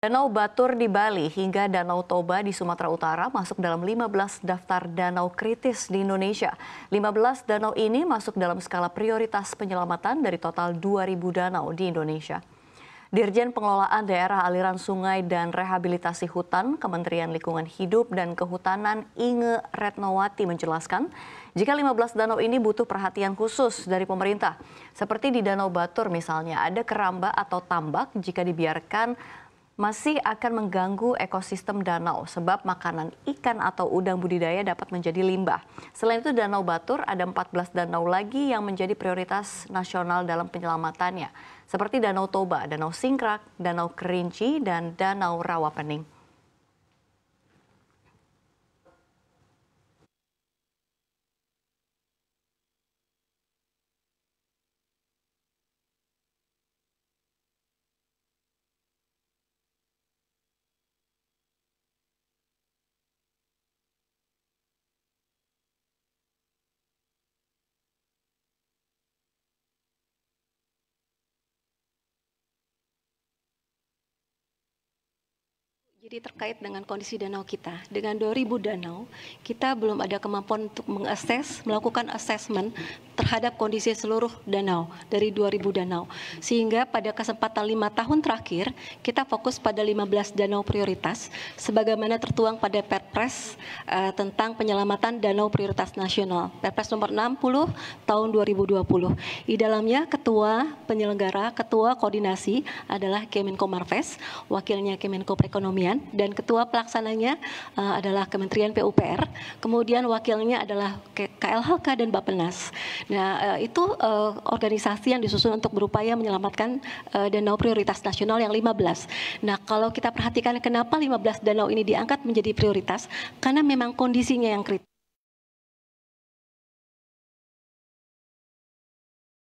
Danau Batur di Bali hingga Danau Toba di Sumatera Utara masuk dalam 15 daftar danau kritis di Indonesia. 15 danau ini masuk dalam skala prioritas penyelamatan dari total 2.000 danau di Indonesia. Dirjen Pengelolaan Daerah Aliran Sungai dan Rehabilitasi Hutan, Kementerian Lingkungan Hidup dan Kehutanan Inge Retnowati menjelaskan, jika 15 danau ini butuh perhatian khusus dari pemerintah. Seperti di Danau Batur misalnya, ada keramba atau tambak jika dibiarkan masih akan mengganggu ekosistem danau sebab makanan ikan atau udang budidaya dapat menjadi limbah. Selain itu Danau Batur ada 14 danau lagi yang menjadi prioritas nasional dalam penyelamatannya seperti Danau Toba, Danau Singkrak, Danau Kerinci, dan Danau Rawapening. Jadi terkait dengan kondisi danau kita, dengan 2000 danau, kita belum ada kemampuan untuk mengakses, melakukan assessment terhadap kondisi seluruh danau dari 2000 danau. Sehingga pada kesempatan lima tahun terakhir kita fokus pada 15 danau prioritas sebagaimana tertuang pada Perpres uh, tentang penyelamatan danau prioritas nasional. Perpres nomor 60 tahun 2020. Di dalamnya ketua penyelenggara, ketua koordinasi adalah Kemenko Marves, wakilnya Kemenko Perekonomian dan ketua pelaksananya uh, adalah Kementerian PUPR, kemudian wakilnya adalah KLHK dan Bappenas. Nah, eh, itu eh, organisasi yang disusun untuk berupaya menyelamatkan eh, danau prioritas nasional yang 15. Nah, kalau kita perhatikan kenapa 15 danau ini diangkat menjadi prioritas karena memang kondisinya yang kritis